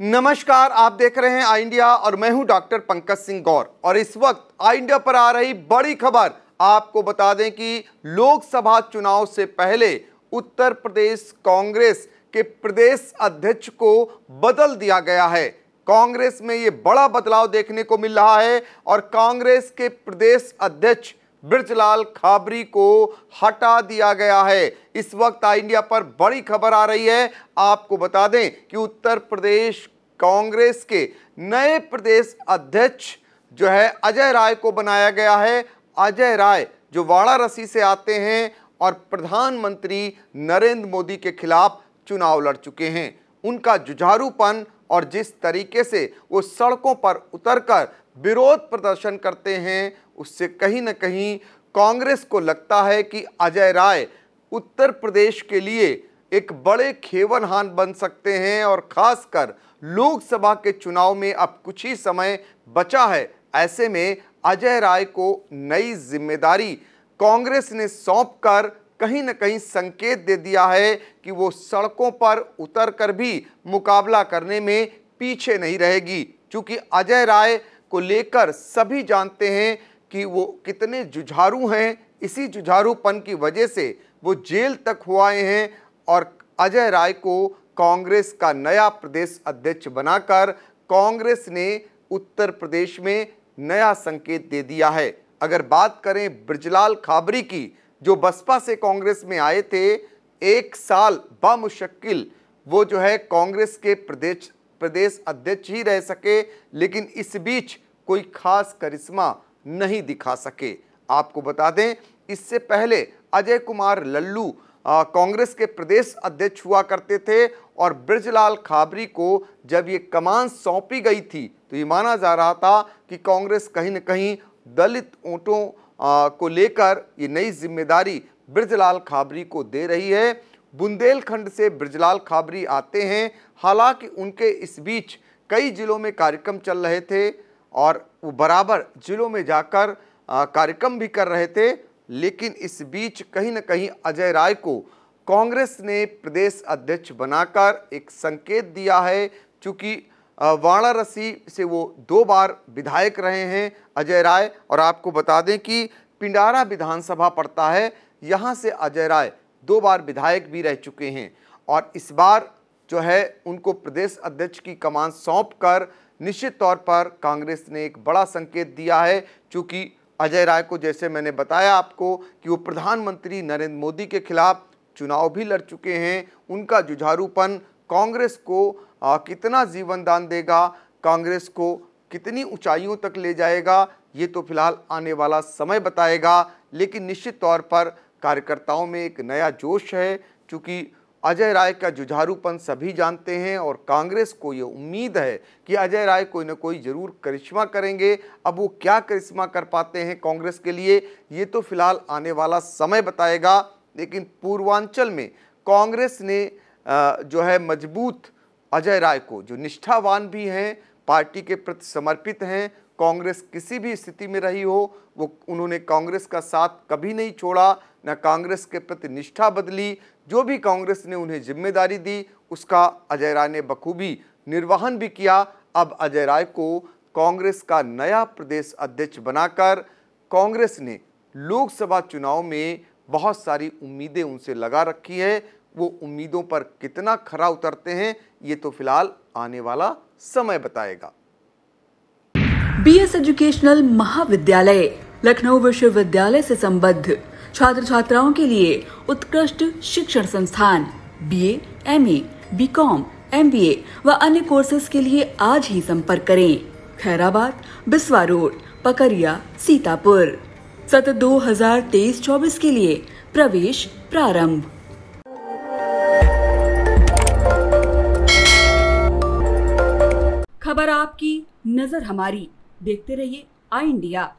नमस्कार आप देख रहे हैं आई इंडिया और मैं हूं डॉक्टर पंकज सिंह गौर और इस वक्त आई इंडिया पर आ रही बड़ी खबर आपको बता दें कि लोकसभा चुनाव से पहले उत्तर प्रदेश कांग्रेस के प्रदेश अध्यक्ष को बदल दिया गया है कांग्रेस में ये बड़ा बदलाव देखने को मिल रहा है और कांग्रेस के प्रदेश अध्यक्ष ब्रजलाल खाबरी को हटा दिया गया है इस वक्त आई इंडिया पर बड़ी खबर आ रही है आपको बता दें कि उत्तर प्रदेश कांग्रेस के नए प्रदेश अध्यक्ष जो है अजय राय को बनाया गया है अजय राय जो वाराणसी से आते हैं और प्रधानमंत्री नरेंद्र मोदी के खिलाफ चुनाव लड़ चुके हैं उनका जुझारूपन और जिस तरीके से वो सड़कों पर उतरकर विरोध प्रदर्शन करते हैं उससे कहीं ना कहीं कांग्रेस को लगता है कि अजय राय उत्तर प्रदेश के लिए एक बड़े खेवनहान बन सकते हैं और खासकर लोकसभा के चुनाव में अब कुछ ही समय बचा है ऐसे में अजय राय को नई जिम्मेदारी कांग्रेस ने सौंप कर कहीं ना कहीं संकेत दे दिया है कि वो सड़कों पर उतर कर भी मुकाबला करने में पीछे नहीं रहेगी क्योंकि अजय राय को लेकर सभी जानते हैं कि वो कितने जुझारू हैं इसी जुझारूपन की वजह से वो जेल तक हुआए हैं और अजय राय को कांग्रेस का नया प्रदेश अध्यक्ष बनाकर कांग्रेस ने उत्तर प्रदेश में नया संकेत दे दिया है अगर बात करें ब्रजलाल खाबरी की जो बसपा से कांग्रेस में आए थे एक साल बामुशक्किल वो जो है कांग्रेस के प्रदेश प्रदेश अध्यक्ष ही रह सके लेकिन इस बीच कोई खास करिश्मा नहीं दिखा सके आपको बता दें इससे पहले अजय कुमार लल्लू कांग्रेस के प्रदेश अध्यक्ष हुआ करते थे और ब्रजलाल खाबरी को जब ये कमान सौंपी गई थी तो ये माना जा रहा था कि कांग्रेस कहीं ना कहीं दलित ऊँटों को लेकर ये नई जिम्मेदारी ब्रजलाल खाबरी को दे रही है बुंदेलखंड से ब्रजलाल खाबरी आते हैं हालांकि उनके इस बीच कई ज़िलों में कार्यक्रम चल रहे थे और वो बराबर ज़िलों में जाकर कार्यक्रम भी कर रहे थे लेकिन इस बीच कहीं ना कहीं अजय राय को कांग्रेस ने प्रदेश अध्यक्ष बनाकर एक संकेत दिया है चूँकि वाराणसी से वो दो बार विधायक रहे हैं अजय राय और आपको बता दें कि पिंडारा विधानसभा पड़ता है यहाँ से अजय राय दो बार विधायक भी रह चुके हैं और इस बार जो है उनको प्रदेश अध्यक्ष की कमान सौंप कर निश्चित तौर पर कांग्रेस ने एक बड़ा संकेत दिया है चूँकि अजय राय को जैसे मैंने बताया आपको कि वो प्रधानमंत्री नरेंद्र मोदी के खिलाफ चुनाव भी लड़ चुके हैं उनका जुझारूपन कांग्रेस को आ, कितना जीवन दान देगा कांग्रेस को कितनी ऊंचाइयों तक ले जाएगा ये तो फिलहाल आने वाला समय बताएगा लेकिन निश्चित तौर पर कार्यकर्ताओं में एक नया जोश है चूँकि अजय राय का जुझारूपन सभी जानते हैं और कांग्रेस को ये उम्मीद है कि अजय राय कोई ना कोई ज़रूर करिश्मा करेंगे अब वो क्या करिश्मा कर पाते हैं कांग्रेस के लिए ये तो फिलहाल आने वाला समय बताएगा लेकिन पूर्वांचल में कांग्रेस ने जो है मजबूत अजय राय को जो निष्ठावान भी हैं पार्टी के प्रति समर्पित हैं कांग्रेस किसी भी स्थिति में रही हो वो उन्होंने कांग्रेस का साथ कभी नहीं छोड़ा न कांग्रेस के प्रति निष्ठा बदली जो भी कांग्रेस ने उन्हें जिम्मेदारी दी उसका अजय राय ने बखूबी निर्वहन भी किया अब अजय राय को कांग्रेस का नया प्रदेश अध्यक्ष बनाकर कांग्रेस ने लोकसभा चुनाव में बहुत सारी उम्मीदें उनसे लगा रखी है वो उम्मीदों पर कितना खरा उतरते हैं ये तो फिलहाल आने वाला समय बताएगा बीएस एजुकेशनल महाविद्यालय लखनऊ विश्वविद्यालय से संबद्ध छात्र छात्राओं के लिए उत्कृष्ट शिक्षण संस्थान बीए, एमए, बीकॉम, एमबीए व अन्य कोर्सेज के लिए आज ही संपर्क करें खैराबाद बिस्वा रोड पकरिया सीतापुर सत्र तेईस चौबीस के लिए प्रवेश प्रारंभ खबर आपकी नजर हमारी देखते रहिए आई इंडिया